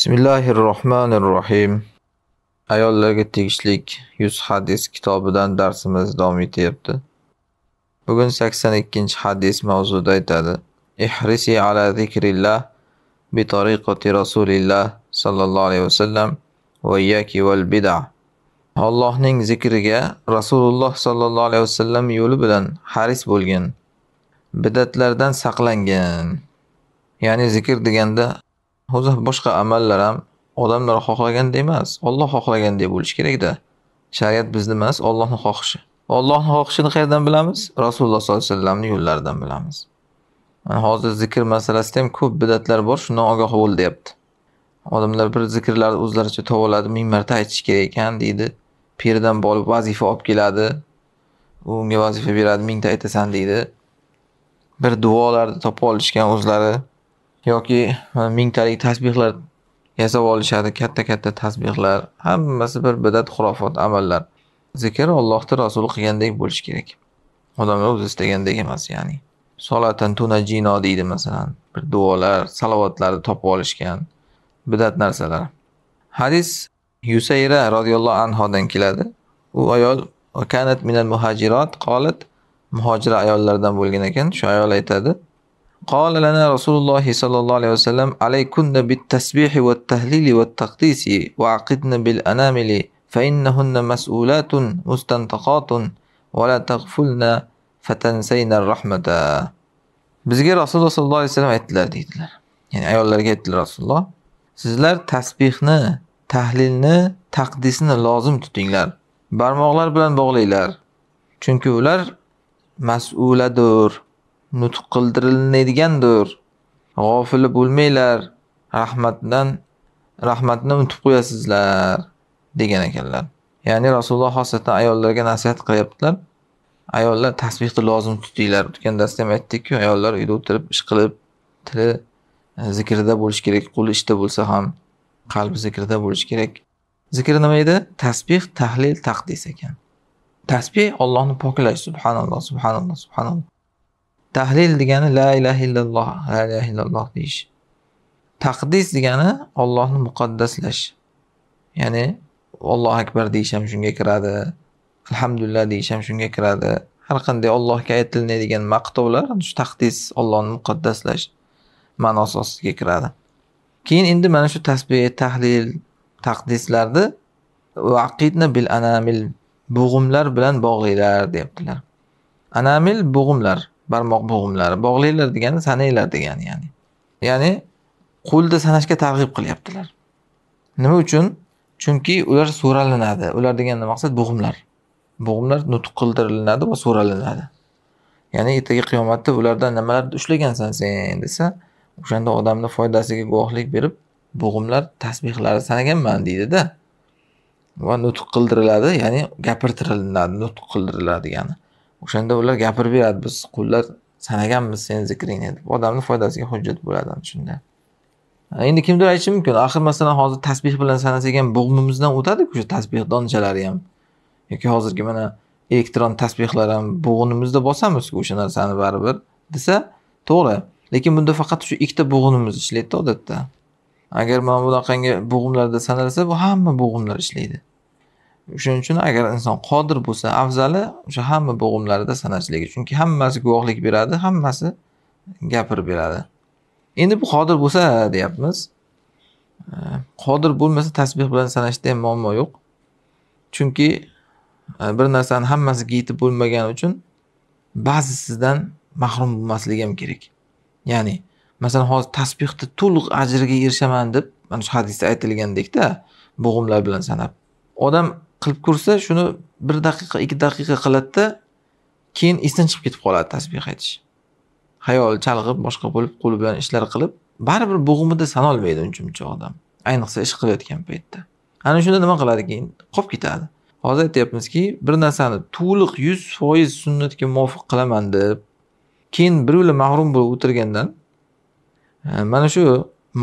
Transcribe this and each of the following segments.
bismillahi rohmanir rohim ayollarga tegishlik yuz hadis kitobidan darsimiz davom etyapti bugun sakson ikkinchi hadis mavzuda aytadi ihrisi ala zikrillah bi tariqati rasulillah sollallohu alayhi vasallam va yaki val bida allohning zikriga rasululloh sollallohu alayhi vasallam yo'li bilan haris bo'lgin bidatlardan saqlangin ya'ni zikr deganda hozir boshqa amallar ham odamlar xohlagandek emas, Alloh xohlagandek bo'lishi kerakda. Shariat bizni emas, Allohning xohishi. Allohning xohishini qayerdan bilamiz? Rasululloh sollallohu alayhi vasallamni yo'llaridan bilamiz. Mana hozir zikr masalasida ham ko'p bidatlar bor, shundan ogoh bo'l deyapti. Odamlar bir zikrlarni o'zlaricha tovoladi, ming marta aytish kerak ekan deydi. Pirdan borib vazifa olib keladi. U unga vazifa beradi, mingta aytasan deydi. Bir duolarni topib olishgan o'zlari yoki e, mingtalik tasbehlar yasab olishadi katta katta tasbehlar hammasi bir bidat xurofot amallar zikr ollohni rasuli qilgandek bo'lishi kerak odamlar o'zi istagandek emas ya'ni solatan tunajino deydi masalan bir duolar salovatlarni topib olishgan bidat narsalar hadis yusayra roziyallohu anhodan keladi u ayol kanat minal muhajirat qolat muhojira ayollardan bo'lgan ekan shu ayol aytadi قال لنا رسول الله صلى الله عليه وسلم عليكن بالتسبيح والتهليل والتقديس وعقدن بالأنامل فإنهن مسؤولات مستنطقات ولا تغفلن فتنسين الرحمة bizga rasululloh sollallohu alayhi vasallam aytdilar deydilar ya'ni ayollarga aytdilar rasululloh sizlar tasbehni tahlilni taqdisni lozim tutinglar barmoqlar bilan bog'langlar chunki ular mas'uladir nutq qildirilmaydigandir g'ofili bo'lmanglar rahmatdan rahmatni unutib qo'yasizlar degan ekanlar ya'ni rasululloh xosatan ayollarga nasihat qilyaptilar ayollar tasbehni lozim tutinglar o'tgan darsda ham aytdikku ayollar uyda o'tirib ish qilib tili e, zikrda bo'lishi kerak qo'li ishda bo'lsa ham qalbi zikrda bo'lishi kerak zikr nima edi tasbeh tahlil taqdis ekan tasbeh ollohni poklash subhanalloh subhanalloh subhanalloh tahlil degani la ilaha illalloh la ilaha illalloh deyish taqdis degani ollohni muqaddaslash ya'ni ollohu akbar deyish ham shunga kiradi alhamdulillah deyish ham shunga kiradi har qanday ollohga aytilinadigan maqtovlar shu taqdis ollohni muqaddaslash ma'nosi ostiga kiradi keyin endi mana shu tasbeh tahlil taqdislarni vaqidni bil anamil bo'g'imlar bilan bog'laylar deyaptilar anamil bo'g'imlar barmoq bo'g'imlari bog'langlar degani sananglar degani ya'ni ya'ni qo'lni sanashga targ'ib qilyaptilar nima uchun chunki ular so'ralinadi ular deganda maqsad bo'g'imlar bo'g'imlar nutq qildiriladi va so'ralinadi ya'ni ertaga qiyomatda ulardan nimalarni ushlagansan sen desa o'shanda odamni foydasiga guvohlik berib bo'g'imlar tasbehlari sanaganman deydida va nutq qildiriladi ya'ni gapirtiriladi nutq qildiriladi ya'ni o'shanda ular gapirib beradi biz qullar sanaganmiz seni zikringni deb odamni foydasiga hujjat bo'ladi ana shunda endi kimdir aytishi mumkin axir masalan hozir tasbeh bilan sanasak ham bo'g'mimizdan o'tadiku o'sha tasbeh donchalari ham yoki hozirgi mana elektron tasbehlar ham bo'g'inimizda bosamizku o'sha narsani baribir desa to'g'ri lekin bunda faqat shu ikkita bo'g'inimiz ishlaydida odatda agar mana bunaqangi bo'g'imlarda sanalsa bu hamma bo'g'imlar ishlaydi shuning uchun agar inson qodir bo'lsa afzali o'sha hamma bo'g'imlarida sanashligi chunki hammasi guvohlik beradi hammasi gapirib beradi endi bu qodir bo'lsa deyapmiz qodir bo'lmasa tasbeh bilan sanashda ham muammo yo'q chunki e, bir narsani hammasiga yetib bo'lmagani uchun ba'zisidan mahrum bo'lmasligi ham kerak ya'ni masalan hozir tasbehni to'liq ajriga erishaman deb mana shu hadisda aytilgandekda bo'g'imlar bilan sanab odam qilib ko'rsa shuni bir daqiqa ikki daqiqa qiladida keyin esdan chiqib ketib qoladi tasbeh aytish hayoli chalg'ib boshqa bo'lib qo'li bilan ishlar qilib baribir bo'g'imida sanolmaydi uncha muncha odam ayniqsa ish qilayotgan paytda ana shunda nima qiladi keyin qolib ketadi hozir aytyapmizki bir narsani to'liq yuz foiz sunnatga muvofiq qilaman deb keyin biryo'la mag'rum bo'lib o'tirgandan e, mana shu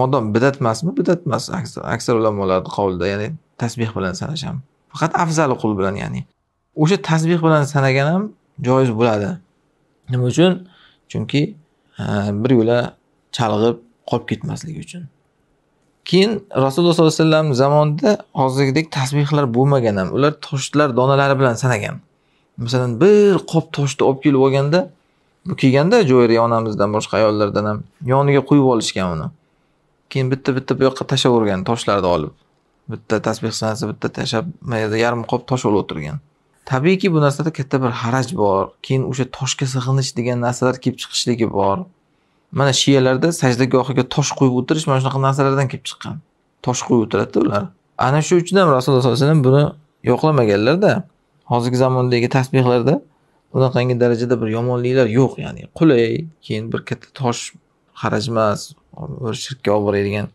modom bidat emasmi bidat emas aksar ulamolarni qovlida ya'ni tasbeh bilan sanashamiz faqat afzal qul bilan ya'ni o'sha tasbeh bilan sanagan ham joiz bo'ladi nima uchun chunki bir yo'la chalg'ib qolib ketmasligi uchun keyin rasululloh sollallohu alayhi vasallam zamonida hozirgidek tasbehlar bo'lmagan ham ular toshlar donalari bilan sanagan masalan bir qop toshni olib kelib olganda bu kelganda jo'yriya onamizdan boshqa ayollardan ham yoniga qo'yib olishgan uni keyin bitta bitta bu yoqqa tashlavergan toshlarni olib bitta tasbehxonasi bitta tashlab yarim qop tosh olib o'tirgan tabiiyki bu narsada katta bir haraj bor keyin o'sha toshga sig'inish degan narsalar kelib chiqishligi bor mana shiyalarda sajdagohiga tosh qo'yib o'tirish mana shunaqa narsalardan kelib chiqqan tosh qo'yib o'tiradida ular ana shu uchun ham rasululloh sollallohu alayhi vasallam buni yo'qlamaganlarda hozirgi zamondagi tasbehlarda bunaqangi darajada bir yomonliklar yo'q ya'ni qulay keyin bir katta tosh haraj emas shirkka olib boradigan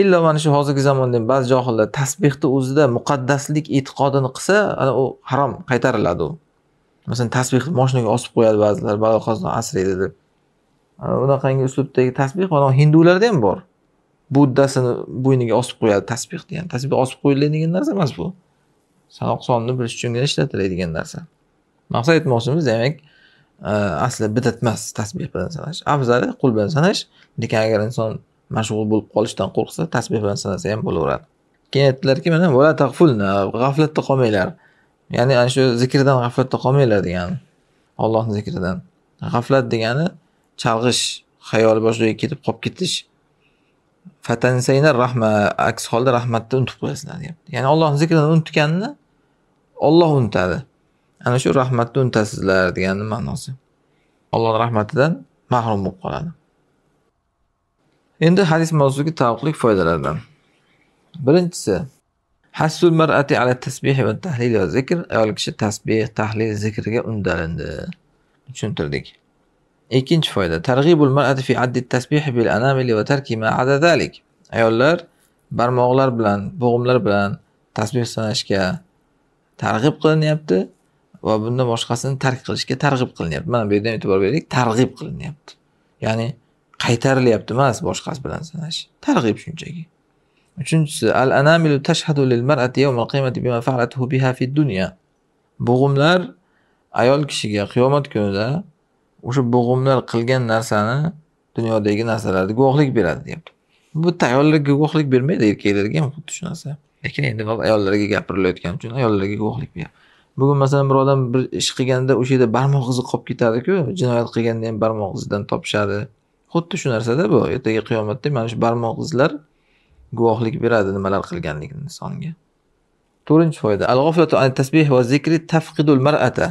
illo mana shu hozirgi zamonda ham ba'zi johillar tasbehni o'zida muqaddaslik e'tiqodini qilsa ana u harom qaytariladi u masalan tasbehni moshinaga osib qo'yadi ba'zilar balo qazoni asraydi deb unaqangi uslubdagi tasbeh hindularda ham bor buddasini bo'yniga osib qo'yadi tasbeh degan tasbeh osib qo'yiladigan narsa emas bu sanoq sonni bilish uchungina ishlatiladigan narsa maqsad aytmoqchimiz demak e, asli bidat emas tasbeh bilan sanash afzali qo'l bilan sanash lekin agar inson mashg'ul bo'lib qolishdan qo'rqsa tasbeh bilan sanasa ham bo'laveradi keyin aytdilarki mana vala tag'fulna g'aflatda qolmanglar ya'ni ana shu zikrdan g'aflatda qolmanglar degani ollohni zikridan g'aflat degani chalg'ish xayoli boshqa ketib qolib ketish fatansayna rahma aks holda rahmatni unutib qo'yasizlar deyapti ya'ni ollohni zikrini unutganni olloh unutadi ana shu rahmatni unutasizlar degani ma'nosi ollohni rahmatidan mahrum bo'lib qoladi Endi hadis mavzusiga taalluqli foydalardan. Birinchisi Hasul mar'ati ala tasbih va tahlil va zikr ayol kishi tasbih, tahlil, zikrga undalindi. Tushuntirdik. Ikkinchi foyda targ'ibul mar'ati fi addi tasbih bil anamili va tarki ma ada zalik. Ayollar barmoqlar bilan, bo'g'imlar bilan tasbih sanashga targ'ib qilinyapti va bundan boshqasini tark qilishga targ'ib qilinyapti. Mana bu yerdan e'tibor beraylik, targ'ib qilinyapti. Ya'ni qaytarilyapti emas boshqasi bilan sanash targ'ib shunchaki uchinchisi al anamilu tashhadu lil mar'ati yawmal qiyamati bima fa'alatuhu biha fi dunya bo'g'imlar ayol kishiga qiyomat kunida o'sha bo'g'imlar qilgan narsani dunyodagi narsalarga guvohlik beradi deyapti bu bitta ayollarga guvohlik bermaydi erkaklarga ham xuddi shu narsa lekin endi ayollarga gapirilayotgani uchun ayollarga guvohlik beryapti bugun masalan bir odam bir ish qilganda o'sha yerda barmoq izi qolib ketadiku jinoyat qilganda ham barmoq izidan topishadi Xuddi shu narsada bu ertaga qiyomatda mana shu barmoq izlar guvohlik beradi nimalar qilganligini insonga. 4-foyda al-ghaflatu an tasbih va zikri tafqidul mar'ata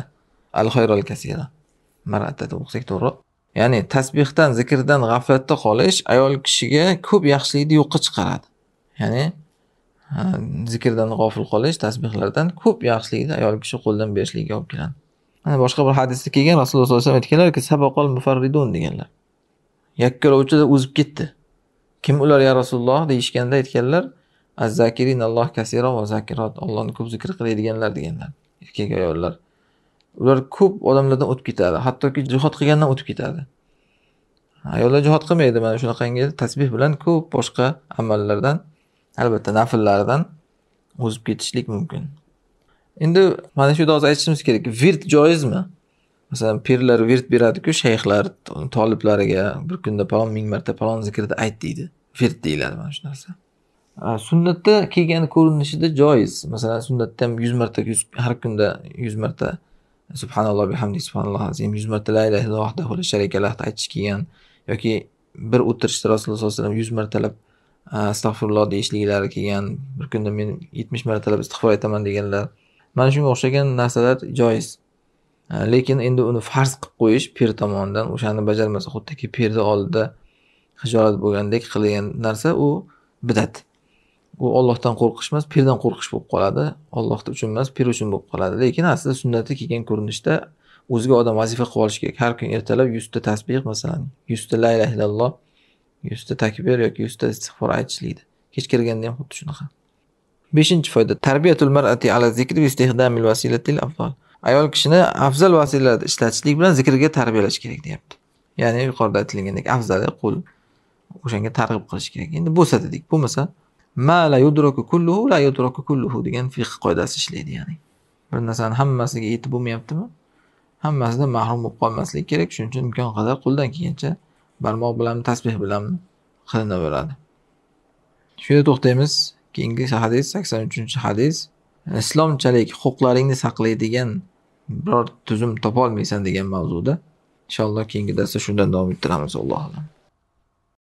al-khayral kasira. Mar'ata deb o'qisak to'g'ri. Ya'ni tasbihdan, zikrdan g'aflatda qolish ayol kishiga ko'p yaxshilikni yo'qqa chiqaradi. Ya'ni zikrdan g'ofil qolish, tasbihlardan ko'p yaxshilikni ayol kishi qo'ldan berishligiga olib keladi. Mana boshqa bir hadisda kelgan Rasululloh sollallohu alayhi vasallam aytganlarki, sabaqol mufarridun deganlar. yakkalovchida o'zib ketdi kim ular ya rasululloh deyishganda aytganlar azzakirinalloh kasiro va zakirot ollohni ko'p zikr qiladiganlar deganlar erkak ayollar ular ko'p odamlardan o'tib ketadi hattoki jihod qilgandan o'tib ketadi ayollar jihod qilmaydi mana shunaqangi tasbeh bilan ko'p boshqa amallardan albatta nafllardan o'zib ketishlik mumkin endi mana shu yerda hozir aytishimiz kerak virt joizmi masalan pirlar virt beradiku shayxlar toliblariga bir kunda palon ming marta palon zikrni ayt deydi virt deyiladi mana shu narsa sunnatda kelgan ko'rinishida joiz masalan sunnatda ham yuz marta har kunda yuz marta subhanalloh bihamdi subhanalloh azim yuz marta la ilaha illalloh vahdahu la aytish kelgan yoki bir o'tirishda rasululloh sallallohu alayhi vasallam yuz martalab astag'firulloh deyishliklari kelgan bir kunda men yetmish martalab istig'for aytaman deganlar mana shunga o'xshagan narsalar joiz Э, lekin endi uni farz qilib qo'yish pir tomonidan o'shani bajarmasa xuddiki pirni oldida hijolat bo'lgandek qilgan narsa u bidat u ollohdan qo'rqish emas pirdan qo'rqish bo'lib qoladi olloh uchun emas pir uchun bo'lib qoladi lekin aslida sunnatda kelgan ko'rinishda o'ziga odam vazifa qilib olishi kerak har kuni ertalab yuzta tasbeh masalan yuzta la illaha illalloh yuzta takbir yoki yuzta istig'for aytishlikdi kech kirganda ham xuddi shunaqa beshinchi foyda tarbiyatul mar'ati ala zikri va istihdomil vasilatil afdal ayol kishini afzal vasilalarni ishlatishlik bilan zikrga tarbiyalash kerak deyapti ya'ni yuqorida aytilgandek afzali qul o'shanga targ'ib qilish kerak endi bo'lsa dedik bo'lmasa mala la kulluhu la yudraku kulluhu degan fiq qoidasi ishlaydi ya'ni bir narsani hammasiga yetib bo'lmayaptimi hammasidan mahrum bo'lib qolmaslik kerak shuning uchun imkon qadar qo'ldan kelgancha barmoq bilan tasbeh bilan qilinaveradi shu yerda to'xtaymiz keyingi hadis sakson uchinchi hadis islomchalik huquqlaringni saqlaydigan biror tuzum topolmaysan degan mavzuda inshaalloh keyingi darsda shundan davom ettiramiz allohu alam